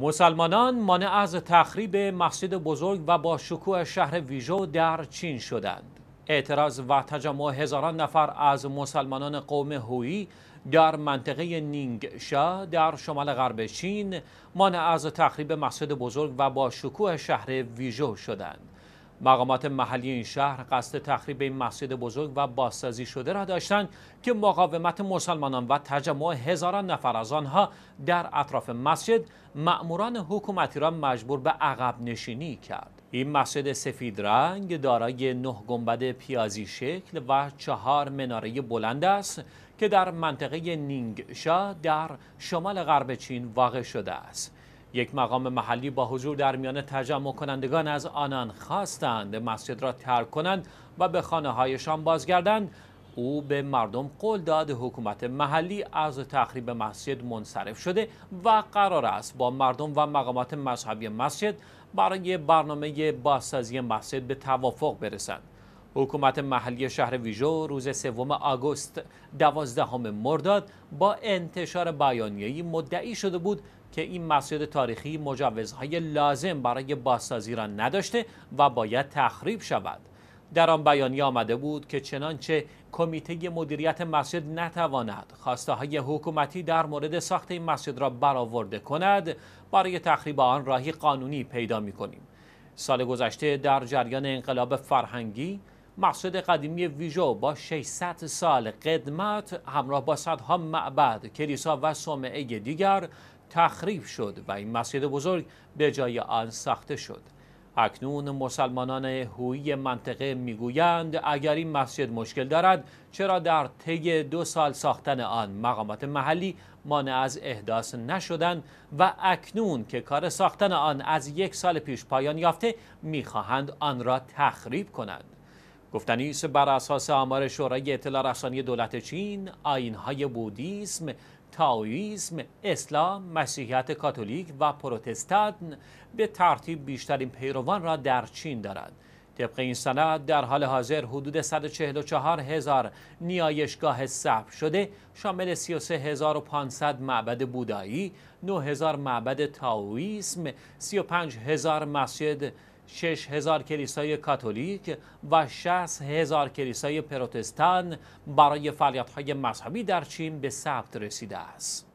مسلمانان مانع از تخریب مسجد بزرگ و با شکوه شهر ویژو در چین شدند. اعتراض و تجمع هزاران نفر از مسلمانان قوم هوی در منطقه نینگشا در شمال غرب چین مانع از تخریب مسجد بزرگ و با شکوه شهر ویژو شدند. مقامات محلی این شهر قصد تخریب این مسجد بزرگ و بازسازی شده را داشتند که مقاومت مسلمانان و تجمع هزاران نفر از آنها در اطراف مسجد مأموران حکومتی را مجبور به عقب نشینی کرد این مسجد سفید رنگ دارای نه گنبد پیازی شکل و چهار مناره بلند است که در منطقه نینگشا در شمال غرب چین واقع شده است یک مقام محلی با حضور در میان تجمع کنندگان از آنان خواستند مسجد را ترک کنند و به خانه هایشان بازگردند او به مردم قول داد حکومت محلی از تخریب مسجد منصرف شده و قرار است با مردم و مقامات مذهبی مسجد برای برنامه بازسازی مسجد به توافق برسند حکومت محلی شهر ویژو روز سوم آگوست دوازدهم مرداد با انتشار بیانیه‌ای مدعی شده بود که این مسجد تاریخی مجوزهای لازم برای بازسازی را نداشته و باید تخریب شود. در آن بیانیه آمده بود که چنانچه کمیته مدیریت مسجد نتواند خواسته های حکومتی در مورد ساخت این مسجد را برآورده کند برای تخریب آن راهی قانونی پیدا می کنیم. سال گذشته در جریان انقلاب فرهنگی مسجد قدیمی ویژو با 600 سال قدمت همراه با صدها معبد، کلیسا و صومعه دیگر تخریب شد و این مسجد بزرگ به جای آن ساخته شد. اکنون مسلمانان هویی منطقه میگویند اگر این مسجد مشکل دارد چرا در طی دو سال ساختن آن مقامات محلی مانع از احداث نشدند و اکنون که کار ساختن آن از یک سال پیش پایان یافته میخواهند آن را تخریب کنند گفتنی است بر اساس آمار شورای اطلاع رسانی دولت چین آینهای بودیسم تاویسم، اسلام، مسیحیت کاتولیک و پروتستان به ترتیب بیشترین پیروان را در چین دارد. طبق این سند در حال حاضر حدود 144 هزار نیایشگاه ثبت شده شامل 33500 معبد بودایی، 9000 معبد تاویسم، 35000 مسجد 6 هزار کلیسای کاتولیک و 60 هزار کلیسای پروتستان برای فعالیت‌های مذهبی در چین به ثبت رسیده است.